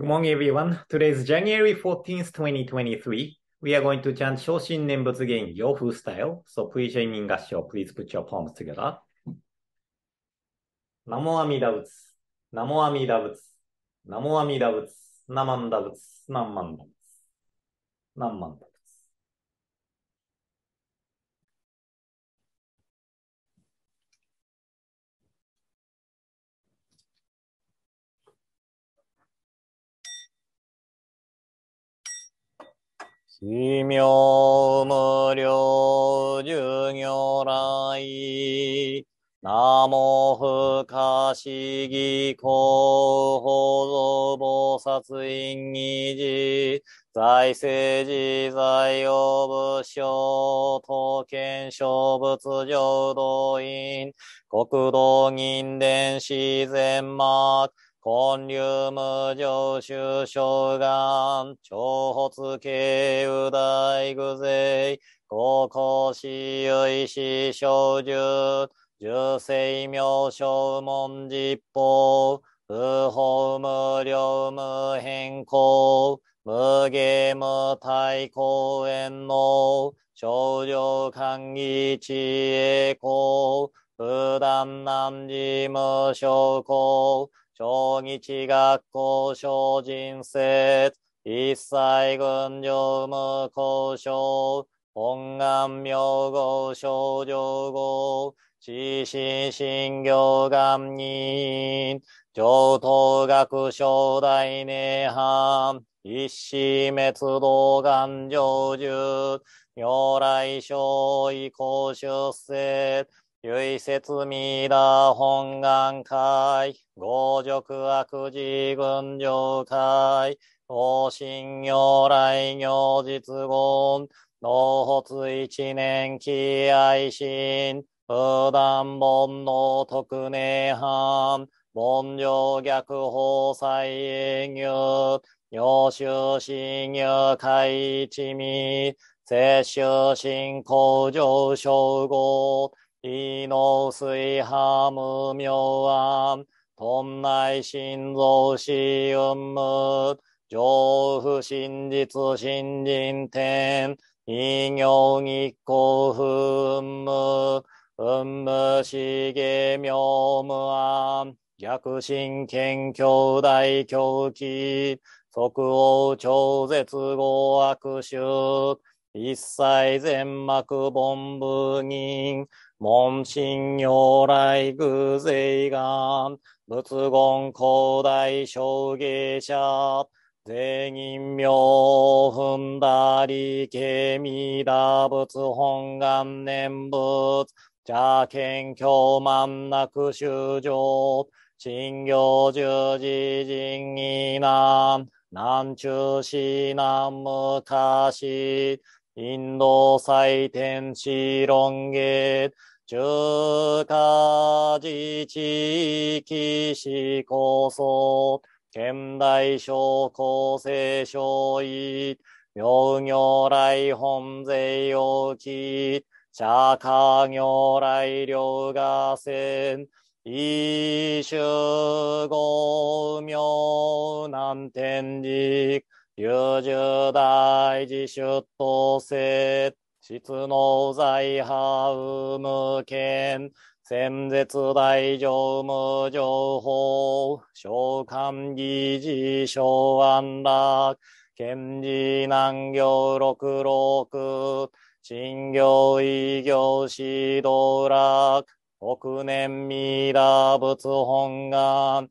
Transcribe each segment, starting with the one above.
Good morning, everyone. Today is January 14th, 2023. We are going to chant Shoshin Nembutsu Gen Yofu style. So please join me in 合唱 Please put your palms together. Namo Amida Butsu. Namo Amida Butsu. Namo Amida b u t s Namanda b u t s Namanda b u t s Namanda b u t s 奇妙無量寿如来。ナモ不可思議公法蔵菩薩院議事。財政時財用物証、刀剣小物上動員、国道銀伝自然幕。根流無常修正願、長発慶右大具税、高校士唯士小獣、重生妙正文実法、不法無量無変更、無ゲーム対公園の、症状官議知恵公、不断難事無症拠、小日学校小人説、一切群上無交渉、本願名号少女号、知識心行願人、上等学小大涅槃、一死滅道願成就、如来小意公出世、唯説未だ本願会、五辱悪事群上会、方針如来行実言、脳発一年期愛心、普段本能特寧犯、文上逆法再営業、要修信入開一味、摂修信行上称号、イノスイハムミョアン、トンナイ心臓シウム、上不真実新人天、異行日光不無、うんむしげみょ逆神剣兄大狂気、即応超絶合悪臭、一切全幕本部人、門神如来偶税願、仏言古代証芸者、全人名踏んだり、ケミダ仏本願念仏、邪剣教万なく修行、信行十字人以南、南中市南昔、インド祭典地論ゲ中華自治期史構想、現代小構成小意、明行来本勢をき、社家行来両が戦、一周五明南天寺、六十大事出頭世、質の財派無無権、戦絶大乗無情報、召喚議事小安楽、賢治難行六六、新行異行指導楽、億年未来仏本願、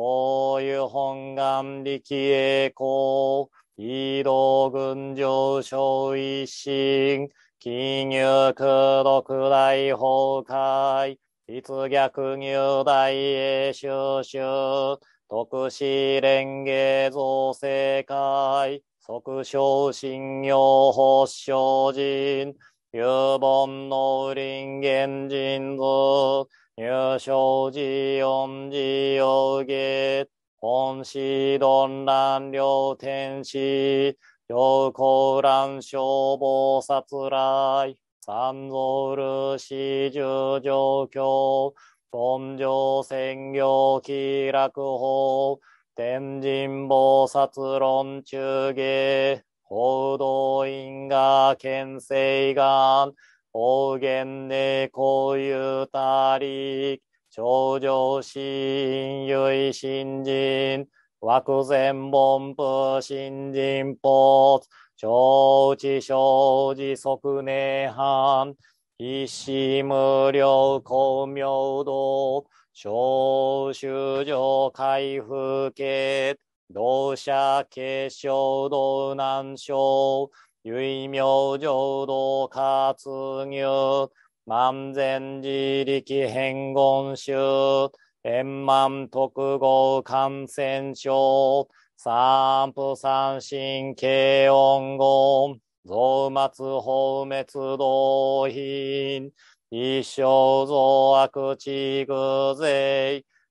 こういう本願力栄光、移動群上昇一心、金融苦毒大崩壊、立逆入大へ収集、特殊連芸造成会、即昇信用発祥人、有本の林原人図、入賞時、音寺を下、本ん論乱両天使、両高乱消防殺来、三蔵る十状況、尊上専業気楽法、天神菩薩論中下、報道院が県政願、方言でこう言うたり、頂上新唯新人、枠前本部新人ポーツ、承知症時即年半、一死無料公明道、消臭状回復系、同社結晶道南症、唯名浄土活入、万全自力変言集、円満特合感染症、三不三神経音言、増末放滅動品、一生増悪地具税、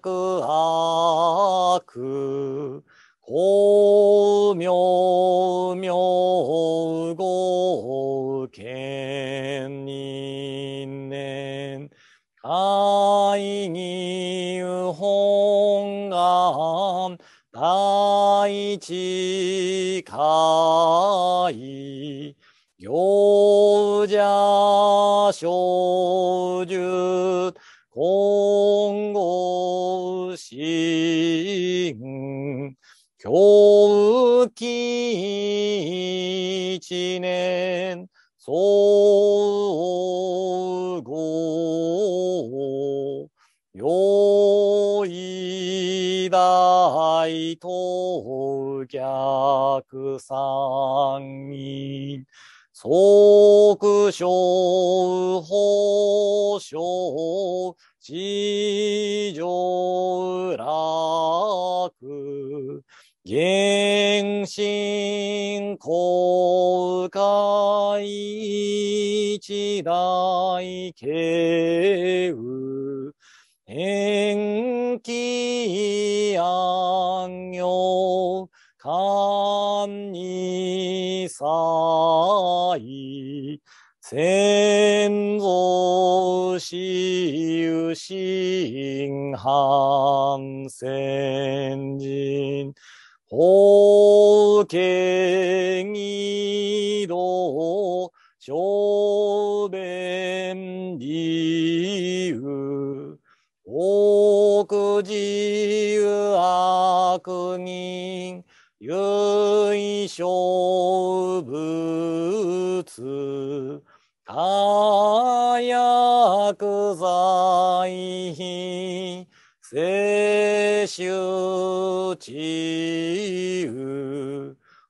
白白、光明明五剣人年、会議本願、第一会、行者小術、公心、狂気一年、総合、用意大東逆三人、即将法将地上楽原神公開一大慶雨延期安行にさい、先祖しうしんはん先人、法慶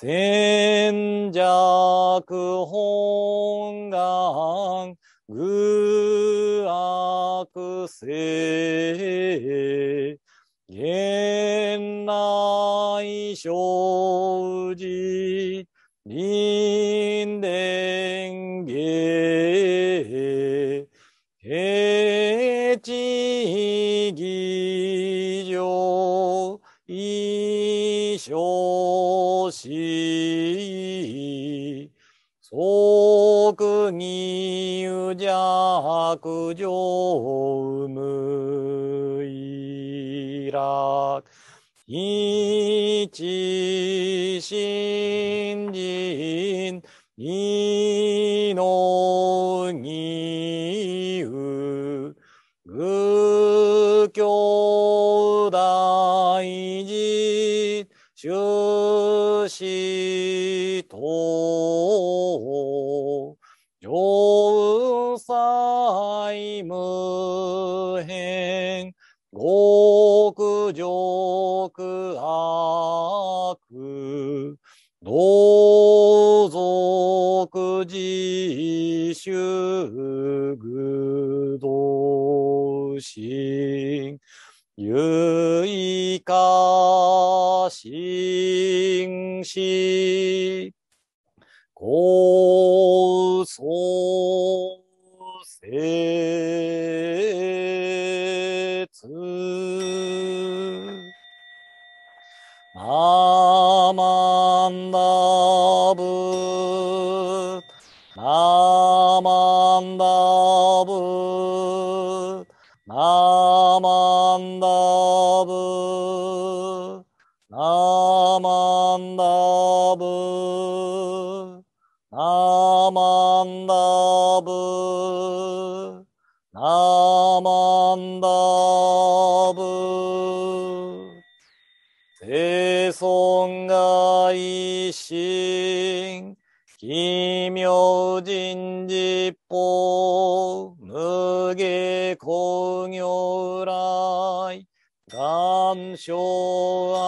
戦弱本願、愚悪性、現内生じ、人伝芸、平地儀上、衣装、し、即に有弱上無い楽、一新人、二のいう、愚教大事、修しと、上才無変、極上苦悪、同族自主具同心、ゆいかしんし、こうそうせナマンダブ、ナマンダブ、ナマンダブ、生尊が一心、奇妙人事法、無下工業来、願書愛、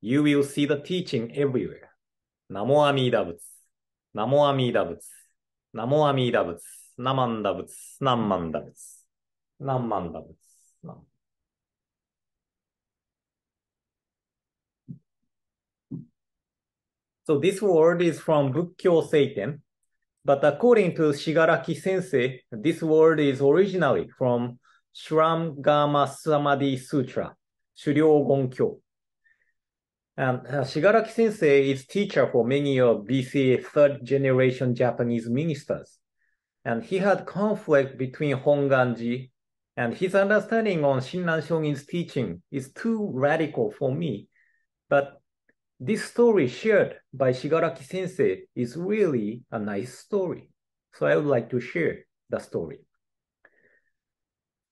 You will see the teaching everywhere. ナモアミーダ仏。ナモアミーダ仏。ナモアミーダ仏。ナマンダ仏。ナンマンダ仏。ナンマンダ仏。So this word is from 仏教聖典。But according to Shigaraki sensei, this word is originally from Shram Gama Samadhi Sutra, 狩猟言教。And um, uh, Shigaraki Sensei is teacher for many of BCA third generation Japanese ministers. And he had conflict between Honganji and his understanding on Shinran Shogin's teaching is too radical for me. But this story shared by Shigaraki Sensei is really a nice story. So I would like to share the story.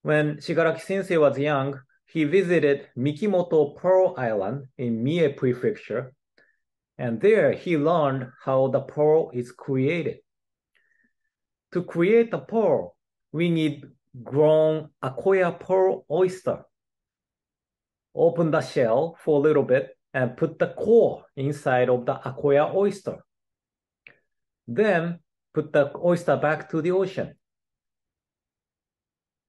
When Shigaraki Sensei was young, he visited Mikimoto Pearl Island in Mie Prefecture, and there he learned how the pearl is created. To create a pearl, we need grown Akoya pearl oyster. Open the shell for a little bit and put the core inside of the Akoya oyster. Then put the oyster back to the ocean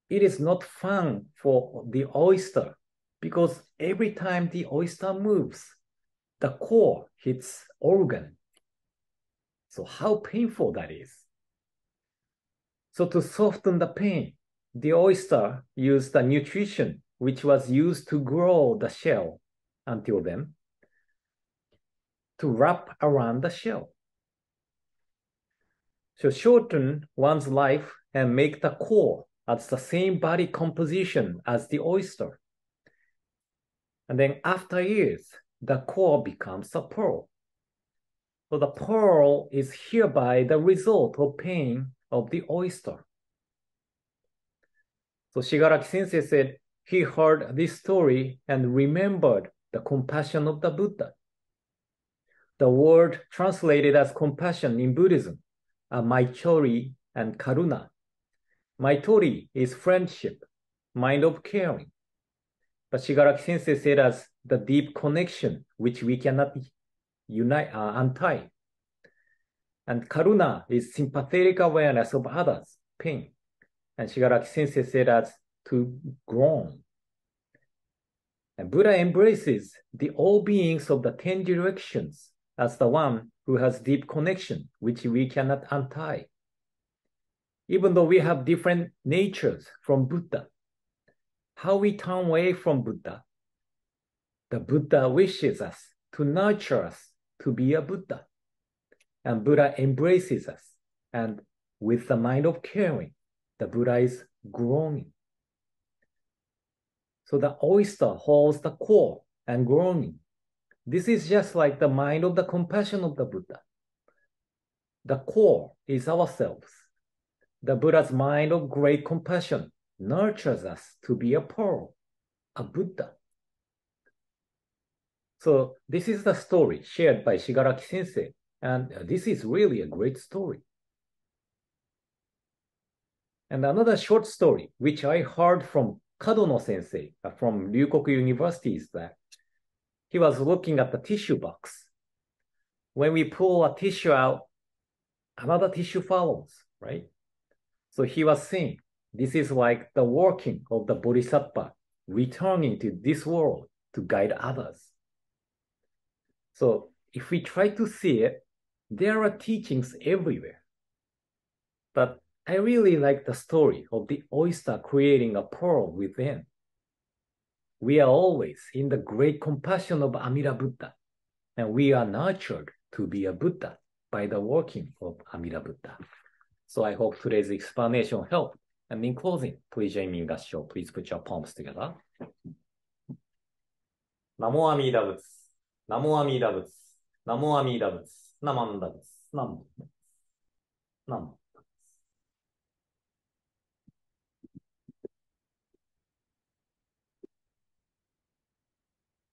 it is not fun for the oyster because every time the oyster moves, the core hits organ. So how painful that is. So to soften the pain, the oyster used the nutrition which was used to grow the shell until then to wrap around the shell. So shorten one's life and make the core that's the same body composition as the oyster. And then after years, the core becomes a pearl. So the pearl is hereby the result of pain of the oyster. So Shigaraki sensei said he heard this story and remembered the compassion of the Buddha. The word translated as compassion in Buddhism are Maichori and Karuna tori is friendship, mind of caring. But Shigaraki sensei said as the deep connection which we cannot unite, uh, untie. And karuna is sympathetic awareness of others, pain. And Shigaraki sensei said as to groan. And Buddha embraces the all beings of the ten directions as the one who has deep connection, which we cannot untie even though we have different natures from Buddha, how we turn away from Buddha, the Buddha wishes us to nurture us to be a Buddha. And Buddha embraces us. And with the mind of caring, the Buddha is growing. So the oyster holds the core and growing. This is just like the mind of the compassion of the Buddha. The core is ourselves the Buddha's mind of great compassion nurtures us to be a pearl, a Buddha. So this is the story shared by Shigaraki Sensei, and this is really a great story. And another short story, which I heard from Kadono Sensei uh, from Ryukoku University, is that he was looking at the tissue box. When we pull a tissue out, another tissue follows, right? So he was saying, this is like the working of the Bodhisattva returning to this world to guide others. So if we try to see it, there are teachings everywhere. But I really like the story of the oyster creating a pearl within. We are always in the great compassion of Amitabha and we are nurtured to be a Buddha by the working of Amitabha. So I hope today's explanation h e l p And in closing, please join me in Gassho. Please put your palms together. ナモアミーダ仏。ナモアミーダ仏。ナモアミーダ仏。ナマンダ仏。ナモ。ナモ。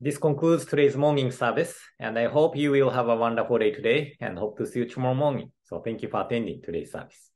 This concludes today's morning service, and I hope you will have a wonderful day today and hope to see you tomorrow morning. So thank you for attending today's service.